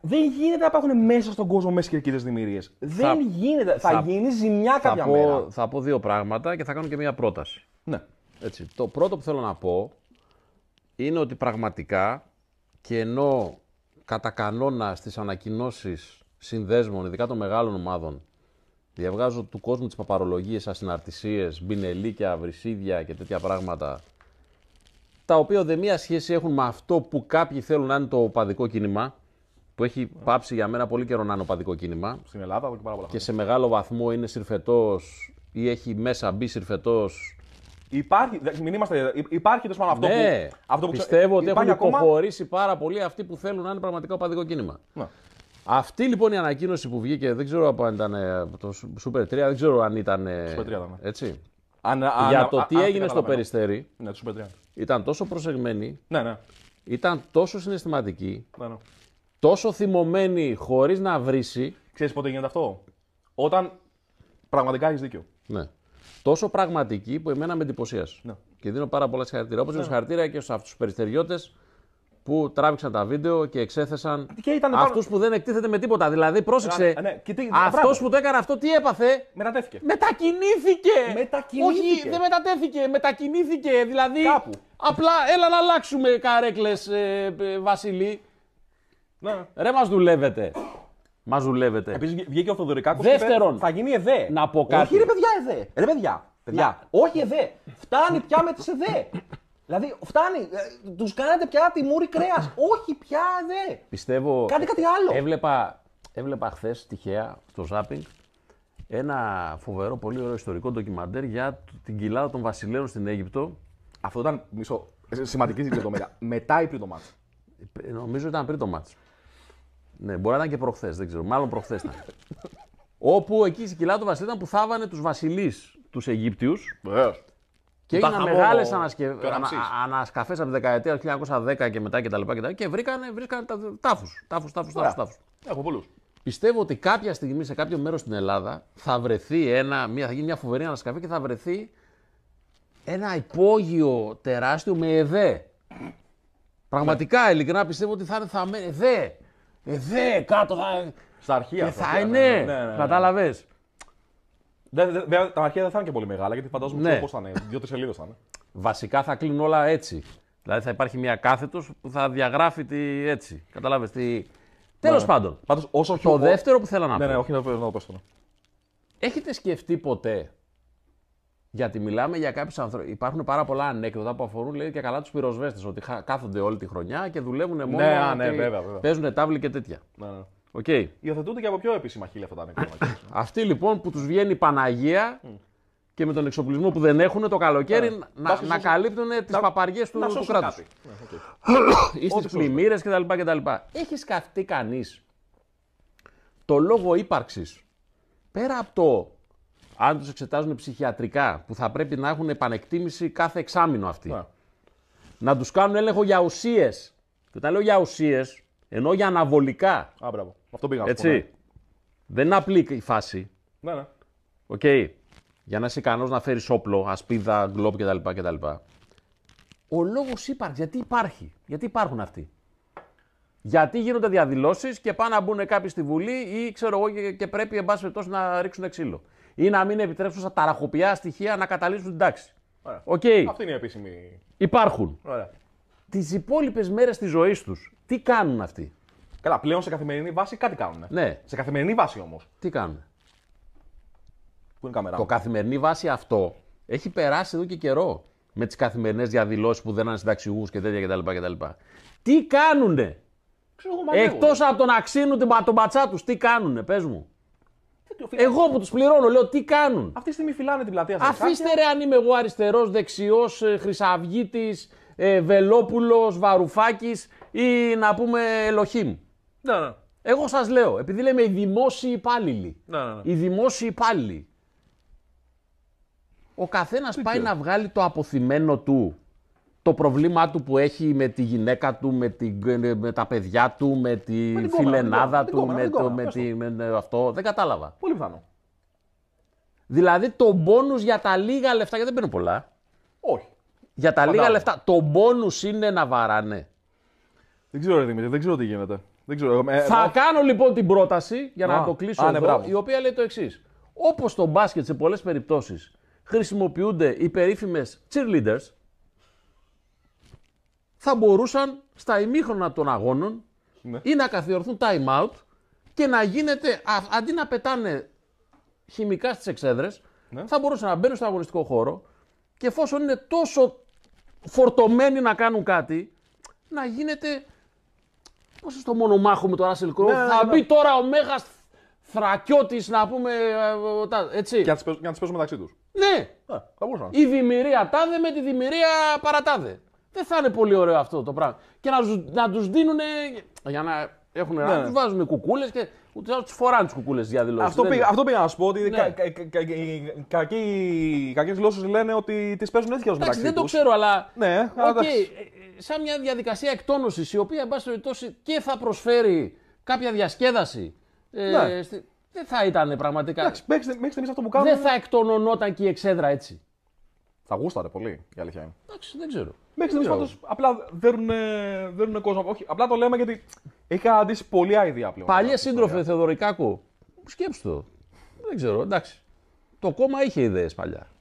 δεν γίνεται να υπάρχουν μέσα στον κόσμο μέσα κερκίδε δημιουργίε. Δεν γίνεται. Θα, θα γίνει ζημιά θα κάποια πω, μέρα. Θα πω δύο πράγματα και θα κάνω και μία πρόταση. Ναι. Έτσι. Το πρώτο που θέλω να πω είναι ότι πραγματικά και ενώ κατά κανόνα στις ανακοινώσεις συνδέσμων, ειδικά των μεγάλων ομάδων, διαβγάζω του κόσμου τις παπαρολογίες, ασυναρτησίες, μπινελίκια, βρυσίδια και τέτοια πράγματα, τα οποία δεν μία σχέση έχουν με αυτό που κάποιοι θέλουν να είναι το οπαδικό κίνημα, που έχει πάψει για μένα πολύ καιρό να είναι οπαδικό κίνημα. Στην Ελλάδα και πάρα πολλά. Και σε μεγάλο βαθμό είναι συρφετός ή έχει μέσα μπει συρφετός. Υπάρχει, μην είμαστε, υπάρχει τόσο αυτό, ναι, που, αυτό που πιστεύω ότι έχουν ακόμα... υποχωρήσει πάρα πολύ αυτοί που θέλουν να είναι πραγματικά οπαδικό κίνημα. Ναι. Αυτή λοιπόν η ανακοίνωση που βγήκε, δεν ξέρω αν ήταν ε, το Super 3, δεν ξέρω αν ήταν. Ε, Super 3 ήταν. Ναι. Έτσι. Αν, για το τι αν, έγινε στο περιστέρι. Ναι, το Super Ήταν τόσο προσεγμένη. Ναι, ναι. Ήταν τόσο συναισθηματική. Ναι, ναι τόσο θυμωμένη χωρίς να βρήσει. Ξέρεις πότε γίνεται αυτό. Όταν πραγματικά έχεις δίκιο. Ναι. Τόσο πραγματική που εμένα με εντυπωσίασε. Ναι. Και δίνω πάρα πολλά συγχαρητήρια. Όπως ναι. συγχαρητήρια και στους αυτού του περιστεριώτες που τράβηξαν τα βίντεο και εξέθεσαν αυτούς που δεν εκτίθεται με τίποτα. Δηλαδή, πρόσεξε. Ναι, ναι αυτός που το έκανε αυτό, τι έπαθε. Μετατέθηκε. Μετακινήθηκε. μετακινήθηκε. Όχι, δεν μετατέθηκε. Μετακινήθηκε. Δηλαδή. Απλά έλα να αλλάξουμε καρέκλες, ε, ε Βασιλή. Ναι. Ρε, μας δουλεύετε. Μας δουλεύετε. Επίσης βγήκε ο Θοδωρικάκος. Δεύτερον. Θα γίνει ΕΔΕ. Να πω κάτι. Όχι, ρε παιδιά, ΕΔΕ. Ε, ρε παιδιά. παιδιά. Όχι ΕΔΕ. Φτάνει πια με τις ΕΔΕ. Δηλαδή, φτάνει. Ε, Τους κάνετε πια τη μούρη κρέας. Όχι πια ΕΔΕ. Πιστεύω. Κάντε κάτι άλλο. Έβλεπα, έβλεπα χθες τυχαία στο Ζάπινγκ ένα φοβερό, πολύ ωραίο ιστορικό ντοκιμαντέρ για την κοιλάδα των βασιλέων στην Αίγυπτο. Αυτό ήταν μισό. Ε, σημαντική λεπτομέρεια. Μετά ή πριν το μάτσο. Νομίζω ήταν πριν το μάτσο. Ναι, μπορεί να ήταν και προχθές, δεν ξέρω. Μάλλον προχθές ήταν. Όπου εκεί η κοιλά του Βασιλή ήταν που θάβανε τους βασιλείς τους Αιγύπτιους. Και έγιναν μεγάλες ανασκε... ανασκαφές από τη δεκαετία του 1910 και μετά κτλ. Και, και βρήκανε, βρήκανε τάφους. Τάφους, τάφους, τάφους. Έχω πολλούς. Πιστεύω ότι κάποια στιγμή σε κάποιο μέρος στην Ελλάδα θα βρεθεί ένα, μια, θα γίνει μια φοβερή ανασκαφή και θα βρεθεί ένα υπόγειο τεράστιο με ΕΔΕ. Πραγματικά, ναι. ειλικρινά πιστεύω ότι θα είναι με, Εδέ! Εδέ! Κάτω θα. Στα αρχεία. Ε, θα είναι. Ναι, ναι, ναι. Κατάλαβες. τα αρχεία δεν θα είναι και πολύ μεγάλα, γιατί φαντάζομαι ναι. πώς θα είναι. Δύο-τρει σελίδες θα είναι. Βασικά θα κλείνουν όλα έτσι. Δηλαδή θα υπάρχει μια κάθετος που θα διαγράφει τη, έτσι. Κατάλαβες τι. Τέλος ναι. πάντων. Πάντως, όσο το δεύτερο που θέλω να πω. Ναι, ναι, όχι να το πω. Έχετε σκεφτεί ποτέ γιατί μιλάμε για κάποιους ανθρώπου. Υπάρχουν πάρα πολλά ανέκδοτα που αφορούν λέει, και καλά τους πυροσβέστες. Ότι κάθονται όλη τη χρονιά και δουλεύουν μόνο. Ναι, ναι, βέβαια, βέβαια. Παίζουν τάβλοι και τέτοια. Ναι, ναι. Υιοθετούνται και από πιο επίσημα χίλια αυτά τα ανέκδοτα. Αυτοί λοιπόν που τους βγαίνει η Παναγία και με τον εξοπλισμό που δεν έχουν το καλοκαίρι yeah. Ναι. να, να, καλύπτουν τι να... παπαριές του, του κράτου. Ναι, Ή στις πλημμύρε κτλ. Έχει σκαφτεί κανείς το λόγο ύπαρξης πέρα από το αν τους εξετάζουν ψυχιατρικά, που θα πρέπει να έχουν επανεκτίμηση κάθε εξάμεινο αυτή, ναι. Να τους κάνουν έλεγχο για ουσίες. Και όταν λέω για ουσίες, ενώ για αναβολικά. Α, μπράβο. Αυτό πήγαμε. Έτσι. Ναι. Δεν είναι απλή η φάση. Ναι, ναι. Οκ. Okay. Για να είσαι ικανός να φέρεις όπλο, ασπίδα, γκλόπ κτλ. κτλ. Ο λόγος ύπαρξη. Γιατί υπάρχει. Γιατί υπάρχουν αυτοί. Γιατί γίνονται διαδηλώσεις και πάνε να μπουν κάποιοι στη Βουλή ή ξέρω εγώ και, πρέπει εν πάση να ρίξουν ξύλο ή να μην επιτρέψουν στα ταραχοποιά στοιχεία να καταλήξουν την τάξη. Okay. Αυτή είναι η επίσημη. Υπάρχουν. Τις υπόλοιπες μέρες της ζωής τους, τι κάνουν αυτοί. Καλά, πλέον σε καθημερινή βάση κάτι κάνουν. Ναι. Σε καθημερινή βάση όμως. Τι κάνουν. Πού είναι η καμερά. Το καθημερινή βάση αυτό έχει περάσει εδώ και καιρό. Με τις καθημερινές διαδηλώσεις που δεν είναι συνταξιούχους και τέτοια κτλ. Τι κάνουνε. Εκτός από τον ξύνουν τον πατσά τους, τι κάνουνε, πες μου. Εγώ που τους πληρώνω, λέω τι κάνουν. Αυτή τη στιγμή φυλάνε την πλατεία σα. Αφήστε ρε αν είμαι εγώ αριστερός, δεξιός, χρυσαυγήτη, ε, ε Βελόπουλος, Βαρουφάκης ή να πούμε Ελοχήμ. να ναι. Εγώ σας λέω, επειδή λέμε οι δημόσιοι υπάλληλοι. Ναι, ναι, ναι. Οι δημόσιοι υπάλληλοι. Ο καθένας πάει να βγάλει το αποθυμένο του το πρόβλημά του που έχει με τη γυναίκα του, με, τη, με τα παιδιά του, με τη με φιλενάδα του, με, αυτό. Δεν κατάλαβα. Πολύ πιθανό. Δηλαδή το μπόνους για τα λίγα λεφτά, γιατί δεν παίρνουν πολλά. Όχι. Για τα λίγα λεφτά. Το μπόνους είναι να βαράνε. Δεν ξέρω, Δημήτρη, δεν ξέρω τι γίνεται. Δεν ξέρω. Ε, θα κάνω λοιπόν την πρόταση για να το κλείσω α, ναι, εδώ, η οποία λέει το εξής. Όπως στο μπάσκετ σε πολλές περιπτώσεις, χρησιμοποιούνται οι περίφημες cheerleaders, θα μπορούσαν στα ημίχρονα των αγώνων ναι. ή να καθιερωθούν time out και να γίνεται, αντί να πετάνε χημικά στις εξέδρες, ναι. θα μπορούσαν να μπαίνουν στον αγωνιστικό χώρο και εφόσον είναι τόσο φορτωμένοι να κάνουν κάτι, να γίνεται. το στο μονομάχο με τον Russell Crowe, ναι, θα μπει τώρα ο μέγας Θρακιώτης, να πούμε. Ε, ε, ε, έτσι. Και να τις παίζουν μεταξύ τους. Ναι. ναι θα μπορούσαν. Η δημιουργία τάδε με τη δημιουργία παρατάδε δεν θα είναι πολύ ωραίο αυτό το πράγμα. Και να, να τους δίνουν. Για να έχουν ναι. ναι. τους βάζουν κουκούλες και ούτε να τους φοράνε τι κουκούλες για δηλώσεις. Αυτό, πήγα, αυτό πήγα να σου πω. Ότι ναι. κακέ γλώσσε λένε ότι τις παίζουν έτσι κι αλλιώ Δεν το ξέρω, αλλά. Ναι, okay, ε, ε, σαν μια διαδικασία εκτόνωσης η οποία, εν πάση και θα προσφέρει κάποια διασκέδαση. Ε, ναι. δεν θα ήταν πραγματικά. Εντάξει, μέχρι μέχρι αυτό που κάνουμε. Δεν θα εκτονωνόταν και η εξέδρα έτσι. Θα γούσταρε πολύ, η αλήθεια είναι. Εντάξει, δεν ξέρω. Μέχρι στιγμής πάντω απλά δέρουνε κόσμο. Όχι, απλά το λέμε γιατί είχα αντίσει πολύ idea πλέον. Παλιέ σύντροφε Θεοδωρικάκου. Σκέψτε το. Δεν ξέρω, εντάξει. Το κόμμα είχε ιδέες παλιά.